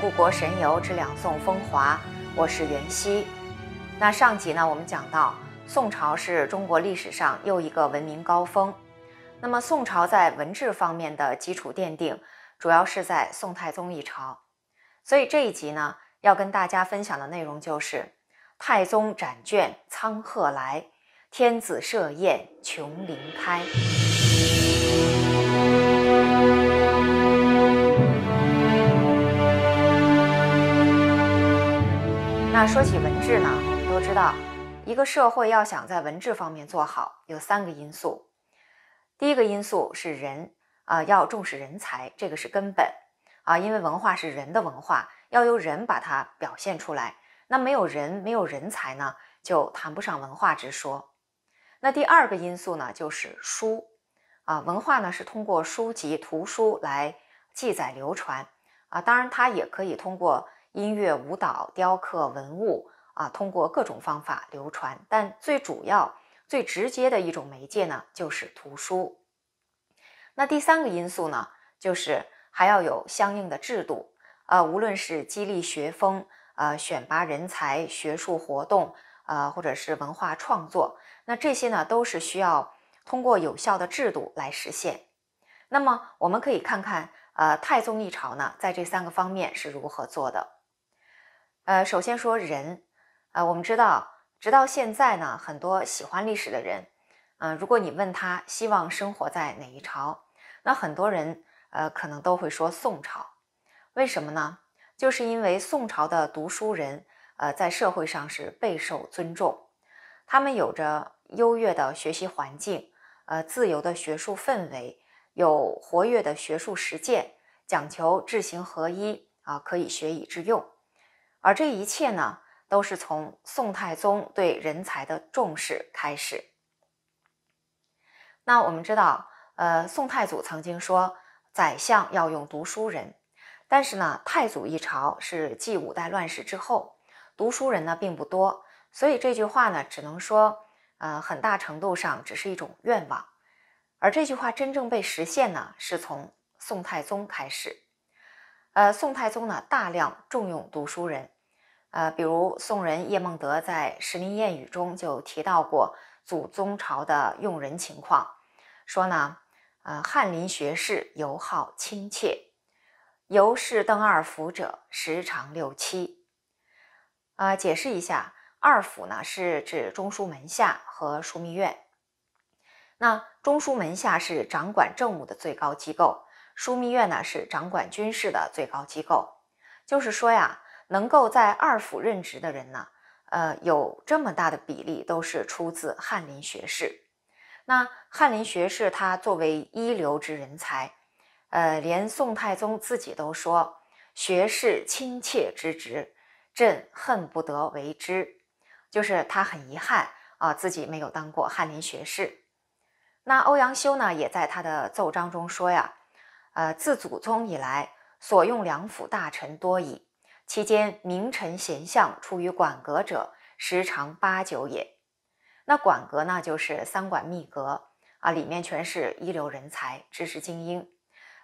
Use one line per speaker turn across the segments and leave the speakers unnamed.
故国神游，之两宋风华。我是袁熙。那上集呢，我们讲到宋朝是中国历史上又一个文明高峰。那么宋朝在文治方面的基础奠定，主要是在宋太宗一朝。所以这一集呢，要跟大家分享的内容就是：太宗斩卷苍鹤来，天子设宴琼林开。那说起文治呢，我们都知道，一个社会要想在文治方面做好，有三个因素。第一个因素是人啊，要重视人才，这个是根本啊，因为文化是人的文化，要由人把它表现出来。那没有人，没有人才呢，就谈不上文化之说。那第二个因素呢，就是书啊，文化呢是通过书籍、图书来记载流传啊，当然它也可以通过。音乐、舞蹈、雕刻、文物啊，通过各种方法流传，但最主要、最直接的一种媒介呢，就是图书。那第三个因素呢，就是还要有相应的制度啊，无论是激励学风啊、选拔人才、学术活动啊，或者是文化创作，那这些呢，都是需要通过有效的制度来实现。那么，我们可以看看，呃，太宗一朝呢，在这三个方面是如何做的。呃，首先说人，呃，我们知道，直到现在呢，很多喜欢历史的人，呃，如果你问他希望生活在哪一朝，那很多人，呃，可能都会说宋朝。为什么呢？就是因为宋朝的读书人，呃，在社会上是备受尊重，他们有着优越的学习环境，呃，自由的学术氛围，有活跃的学术实践，讲求知行合一啊，可以学以致用。而这一切呢，都是从宋太宗对人才的重视开始。那我们知道，呃，宋太祖曾经说，宰相要用读书人，但是呢，太祖一朝是继五代乱世之后，读书人呢并不多，所以这句话呢，只能说，呃，很大程度上只是一种愿望。而这句话真正被实现呢，是从宋太宗开始。呃，宋太宗呢，大量重用读书人，呃，比如宋人叶梦得在《石林谚语》中就提到过祖宗朝的用人情况，说呢，呃，翰林学士尤好亲切，尤是登二府者时长六七。啊，解释一下，二府呢是指中书门下和枢密院，那中书门下是掌管政务的最高机构。枢密院呢是掌管军事的最高机构，就是说呀，能够在二府任职的人呢，呃，有这么大的比例都是出自翰林学士。那翰林学士他作为一流之人才，呃，连宋太宗自己都说，学士亲切之职，朕恨不得为之。就是他很遗憾啊，自己没有当过翰林学士。那欧阳修呢，也在他的奏章中说呀。呃，自祖宗以来，所用两府大臣多矣。其间名臣贤相出于管阁者，十常八九也。那管阁呢，就是三管秘阁啊，里面全是一流人才、知识精英。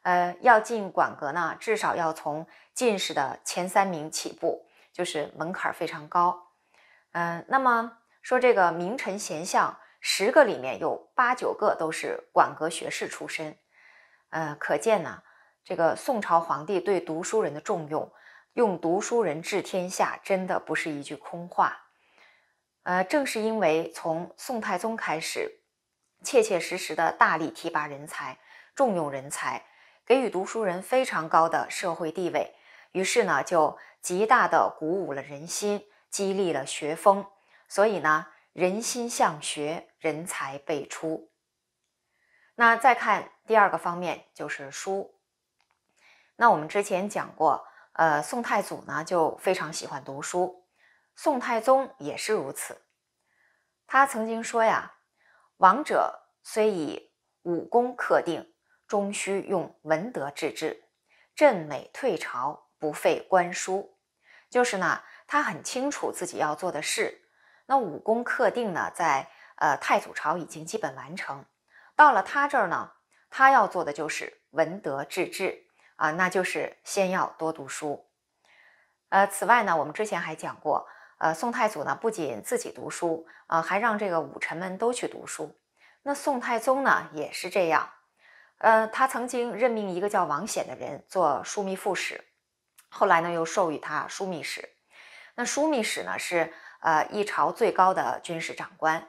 呃，要进管阁呢，至少要从进士的前三名起步，就是门槛非常高。嗯，那么说这个名臣贤相，十个里面有八九个都是管阁学士出身。呃，可见呢，这个宋朝皇帝对读书人的重用，用读书人治天下，真的不是一句空话。呃，正是因为从宋太宗开始，切切实实的大力提拔人才，重用人才，给予读书人非常高的社会地位，于是呢，就极大的鼓舞了人心，激励了学风，所以呢，人心向学，人才辈出。那再看第二个方面就是书。那我们之前讲过，呃，宋太祖呢就非常喜欢读书，宋太宗也是如此。他曾经说呀：“王者虽以武功克定，终须用文德治治。朕每退朝，不废官书。”就是呢，他很清楚自己要做的事。那武功克定呢，在呃太祖朝已经基本完成。到了他这儿呢，他要做的就是文德治治啊，那就是先要多读书。呃，此外呢，我们之前还讲过，呃，宋太祖呢不仅自己读书啊，还让这个武臣们都去读书。那宋太宗呢也是这样，呃，他曾经任命一个叫王显的人做枢密副使，后来呢又授予他枢密使。那枢密使呢是呃一朝最高的军事长官。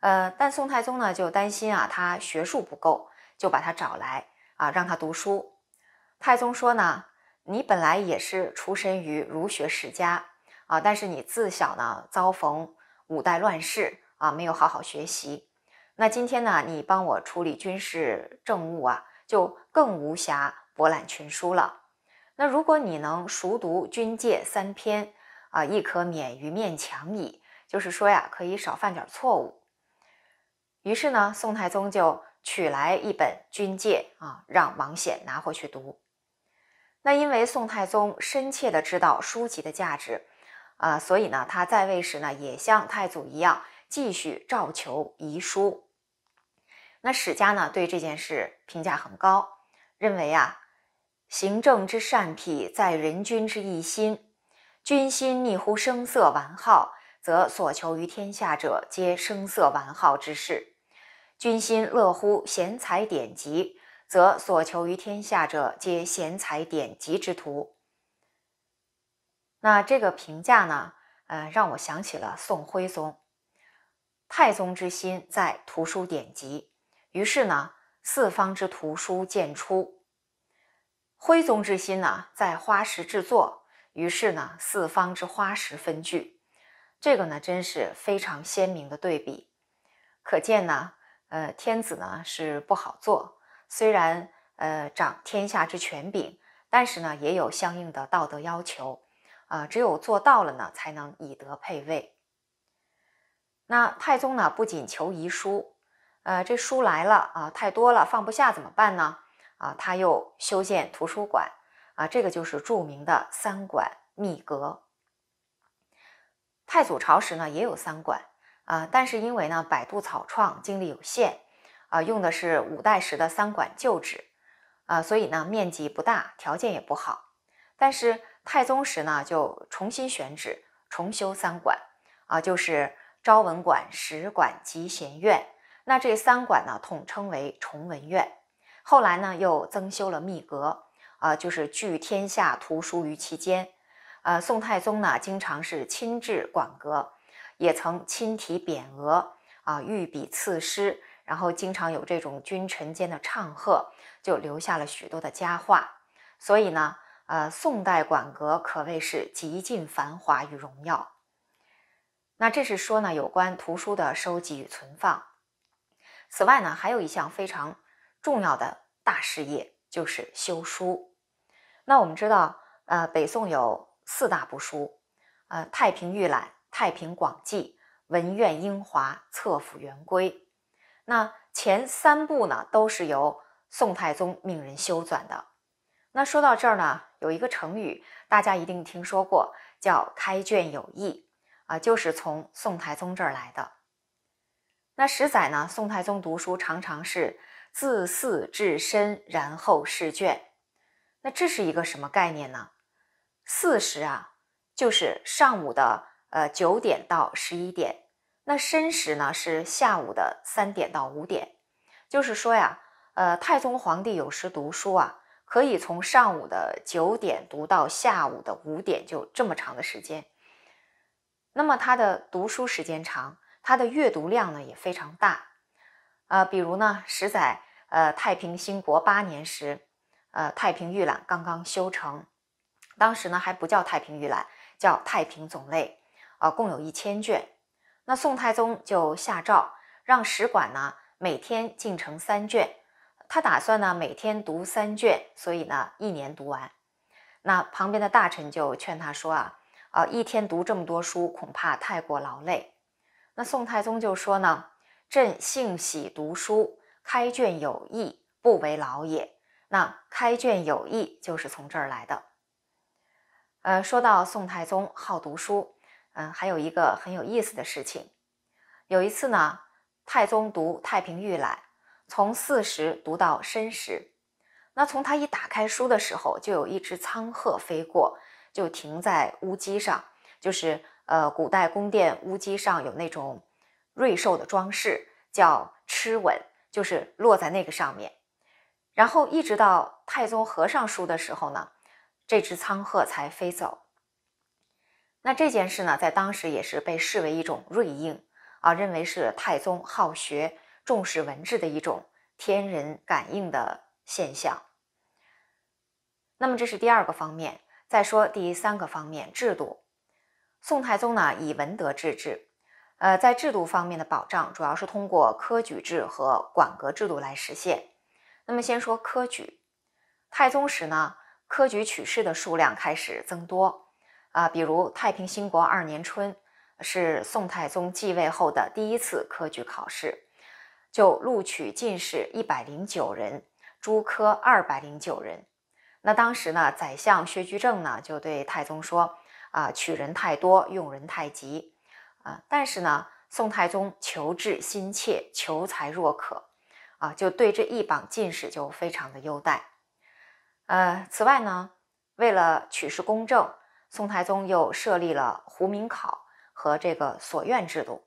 呃，但宋太宗呢就担心啊，他学术不够，就把他找来啊，让他读书。太宗说呢，你本来也是出身于儒学世家啊，但是你自小呢遭逢五代乱世啊，没有好好学习。那今天呢，你帮我处理军事政务啊，就更无暇博览群书了。那如果你能熟读《军界三篇啊，亦可免于面墙矣。就是说呀，可以少犯点错误。于是呢，宋太宗就取来一本《军戒》啊，让王显拿回去读。那因为宋太宗深切的知道书籍的价值啊，所以呢，他在位时呢，也像太祖一样继续照求遗书。那史家呢，对这件事评价很高，认为啊，行政之善否，在人君之一心。君心逆乎声色玩好。则所求于天下者，皆声色玩好之事；君心乐乎贤才典籍，则所求于天下者，皆贤才典籍之徒。那这个评价呢？呃，让我想起了宋徽宗。太宗之心在图书典籍，于是呢，四方之图书渐出；徽宗之心呢，在花石制作，于是呢，四方之花石分聚。这个呢，真是非常鲜明的对比，可见呢，呃，天子呢是不好做，虽然呃掌天下之权柄，但是呢也有相应的道德要求，啊，只有做到了呢，才能以德配位。那太宗呢不仅求遗书，呃，这书来了啊，太多了，放不下怎么办呢？啊，他又修建图书馆，啊，这个就是著名的三馆秘阁。太祖朝时呢，也有三馆啊，但是因为呢百度草创，精力有限，啊，用的是五代时的三馆旧址，啊，所以呢面积不大，条件也不好。但是太宗时呢，就重新选址，重修三馆，啊，就是昭文馆、史馆、集贤院。那这三馆呢，统称为崇文院。后来呢，又增修了密阁，啊，就是聚天下图书于其间。呃，宋太宗呢，经常是亲至馆阁，也曾亲题匾额啊，御笔赐诗，然后经常有这种君臣间的唱和，就留下了许多的佳话。所以呢，呃，宋代馆阁可谓是极尽繁华与荣耀。那这是说呢，有关图书的收集与存放。此外呢，还有一项非常重要的大事业，就是修书。那我们知道，呃，北宋有。四大部书，呃，《太平御览》《太平广记》《文苑英华》《册府元规》。那前三部呢，都是由宋太宗命人修纂的。那说到这儿呢，有一个成语大家一定听说过，叫“开卷有益”，啊，就是从宋太宗这儿来的。那十载呢，宋太宗读书常常是自四至深，然后试卷。那这是一个什么概念呢？巳时啊，就是上午的呃九点到十一点，那申时呢是下午的三点到五点。就是说呀，呃，太宗皇帝有时读书啊，可以从上午的九点读到下午的五点，就这么长的时间。那么他的读书时间长，他的阅读量呢也非常大。啊，比如呢，实在呃太平兴国八年时，呃太平御览刚刚修成。当时呢还不叫《太平御览》，叫《太平总类》，啊，共有一千卷。那宋太宗就下诏，让史馆呢每天进城三卷。他打算呢每天读三卷，所以呢一年读完。那旁边的大臣就劝他说：“啊啊，一天读这么多书，恐怕太过劳累。”那宋太宗就说：“呢，朕性喜读书，开卷有益，不为劳也。”那“开卷有益”就是从这儿来的。呃，说到宋太宗好读书，嗯，还有一个很有意思的事情。有一次呢，太宗读《太平御览》，从巳时读到申时。那从他一打开书的时候，就有一只苍鹤飞过，就停在屋脊上，就是呃，古代宫殿屋脊上有那种瑞兽的装饰，叫螭吻，就是落在那个上面。然后一直到太宗合上书的时候呢。这只苍鹤才飞走。那这件事呢，在当时也是被视为一种瑞应啊，认为是太宗好学、重视文治的一种天人感应的现象。那么，这是第二个方面。再说第三个方面，制度。宋太宗呢，以文德治治，呃，在制度方面的保障，主要是通过科举制和管阁制度来实现。那么，先说科举。太宗时呢。科举取士的数量开始增多，啊，比如太平兴国二年春，是宋太宗继位后的第一次科举考试，就录取进士一百零九人，诸科二百零九人。那当时呢，宰相薛居正呢就对太宗说：“啊，取人太多，用人太急，啊。”但是呢，宋太宗求治心切，求才若渴，啊，就对这一榜进士就非常的优待。呃，此外呢，为了取士公正，宋太宗又设立了胡明考和这个所院制度。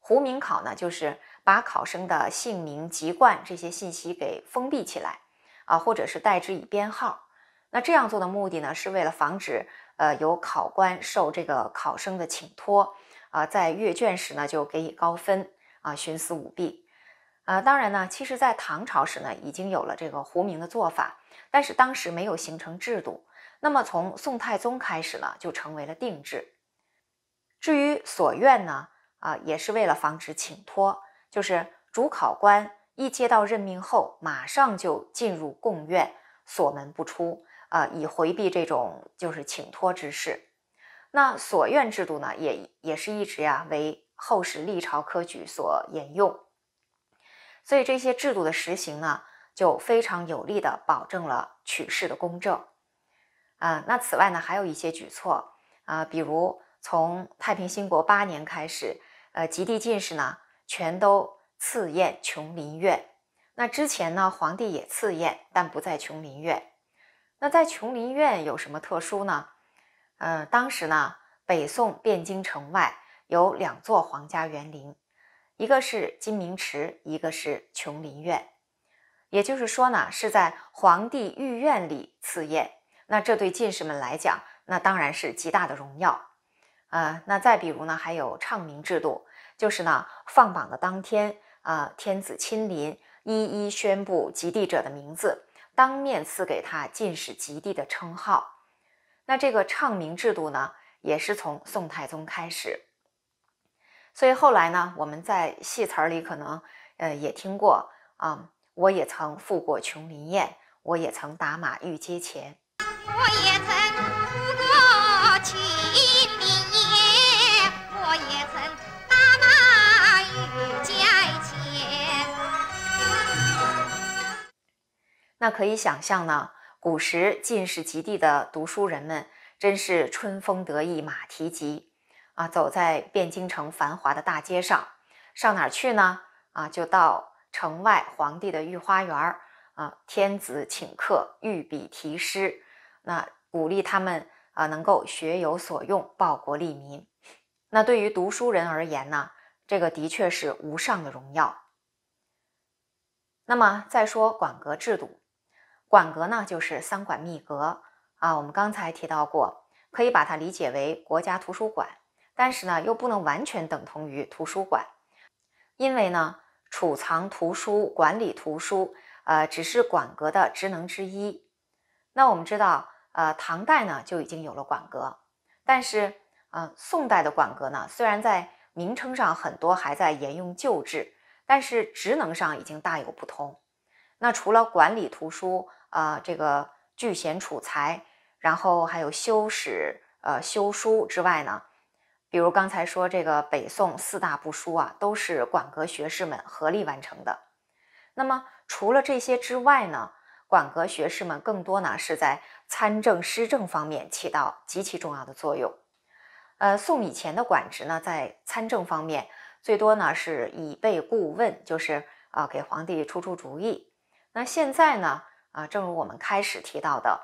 胡明考呢，就是把考生的姓名、籍贯这些信息给封闭起来啊，或者是代之以编号。那这样做的目的呢，是为了防止呃有考官受这个考生的请托啊，在阅卷时呢就给予高分啊，徇私舞弊。啊，当然呢，其实，在唐朝时呢，已经有了这个糊名的做法，但是当时没有形成制度。那么，从宋太宗开始呢，就成为了定制。至于锁院呢，啊，也是为了防止请托，就是主考官一接到任命后，马上就进入贡院锁门不出，啊，以回避这种就是请托之事。那锁院制度呢，也也是一直呀，为后世历朝科举所沿用。所以这些制度的实行呢，就非常有力地保证了取士的公正，啊，那此外呢，还有一些举措啊，比如从太平兴国八年开始，呃，及第进士呢，全都赐宴琼林院。那之前呢，皇帝也赐宴，但不在琼林院。那在琼林院有什么特殊呢？呃，当时呢，北宋汴京城外有两座皇家园林。一个是金明池，一个是琼林苑，也就是说呢，是在皇帝御苑里赐宴。那这对进士们来讲，那当然是极大的荣耀。啊，那再比如呢，还有唱名制度，就是呢，放榜的当天啊，天子亲临，一一宣布及第者的名字，当面赐给他进士及第的称号。那这个唱名制度呢，也是从宋太宗开始。所以后来呢，我们在戏词儿里可能，呃，也听过啊。我也曾赴过琼林宴，我也曾打马御街前。我也曾赴过琼林宴，我也曾打马御街前。那可以想象呢，古时进士及第的读书人们，真是春风得意马蹄疾。啊，走在汴京城繁华的大街上，上哪儿去呢？啊，就到城外皇帝的御花园儿啊，天子请客，御笔题诗，那鼓励他们啊，能够学有所用，报国利民。那对于读书人而言呢，这个的确是无上的荣耀。那么再说馆阁制度，馆阁呢，就是三馆秘阁啊，我们刚才提到过，可以把它理解为国家图书馆。但是呢，又不能完全等同于图书馆，因为呢，储藏图书、管理图书，呃，只是馆阁的职能之一。那我们知道，呃，唐代呢就已经有了馆阁，但是，呃，宋代的馆阁呢，虽然在名称上很多还在沿用旧制，但是职能上已经大有不同。那除了管理图书，啊，这个聚贤储才，然后还有修史、呃，修书之外呢？比如刚才说这个北宋四大部书啊，都是馆阁学士们合力完成的。那么除了这些之外呢，馆阁学士们更多呢是在参政施政方面起到极其重要的作用。呃，宋以前的管职呢，在参政方面最多呢是以备顾问，就是啊给皇帝出出主意。那现在呢，啊，正如我们开始提到的，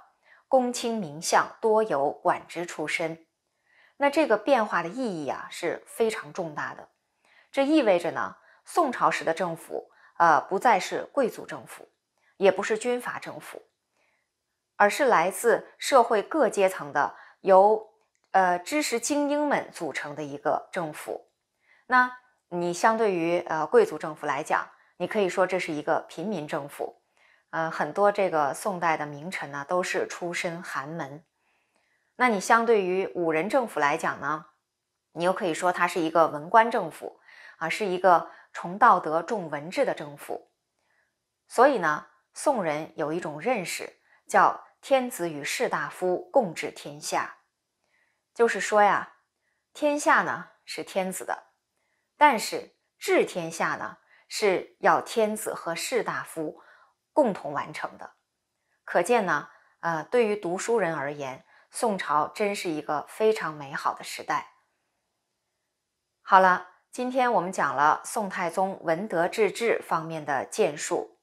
公卿名相多由管职出身。那这个变化的意义啊是非常重大的，这意味着呢，宋朝时的政府呃不再是贵族政府，也不是军阀政府，而是来自社会各阶层的由呃知识精英们组成的一个政府。那你相对于呃贵族政府来讲，你可以说这是一个平民政府。呃，很多这个宋代的名臣呢都是出身寒门。那你相对于五人政府来讲呢，你又可以说它是一个文官政府，啊，是一个重道德、重文治的政府。所以呢，宋人有一种认识，叫“天子与士大夫共治天下”，就是说呀，天下呢是天子的，但是治天下呢是要天子和士大夫共同完成的。可见呢，呃，对于读书人而言，宋朝真是一个非常美好的时代。好了，今天我们讲了宋太宗文德治治方面的建树。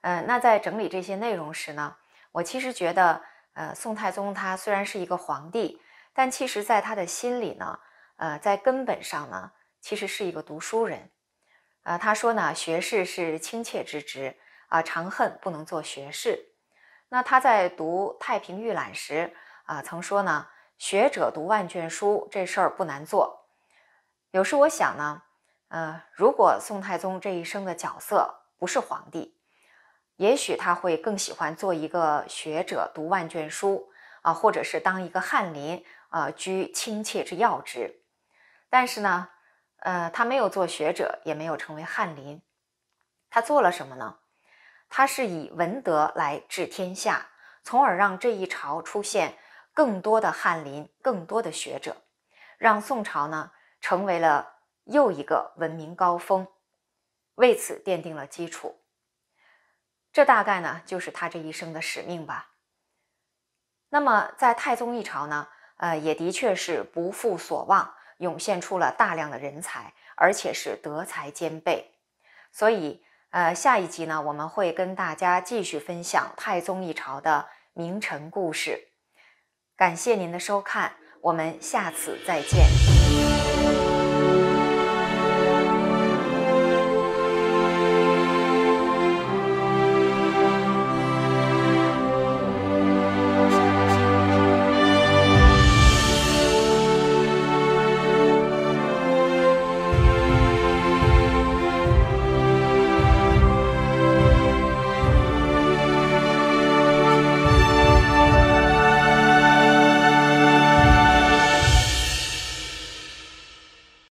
呃，那在整理这些内容时呢，我其实觉得，呃，宋太宗他虽然是一个皇帝，但其实在他的心里呢，呃，在根本上呢，其实是一个读书人。呃，他说呢，学士是亲切之职啊，长恨不能做学士。那他在读《太平御览》时。啊，曾说呢，学者读万卷书这事儿不难做。有时我想呢，呃，如果宋太宗这一生的角色不是皇帝，也许他会更喜欢做一个学者读万卷书啊，或者是当一个翰林啊，居亲切之要职。但是呢，呃，他没有做学者，也没有成为翰林，他做了什么呢？他是以文德来治天下，从而让这一朝出现。更多的翰林，更多的学者，让宋朝呢成为了又一个文明高峰，为此奠定了基础。这大概呢就是他这一生的使命吧。那么在太宗一朝呢，呃，也的确是不负所望，涌现出了大量的人才，而且是德才兼备。所以，呃，下一集呢，我们会跟大家继续分享太宗一朝的名臣故事。感谢您的收看，我们下次再见。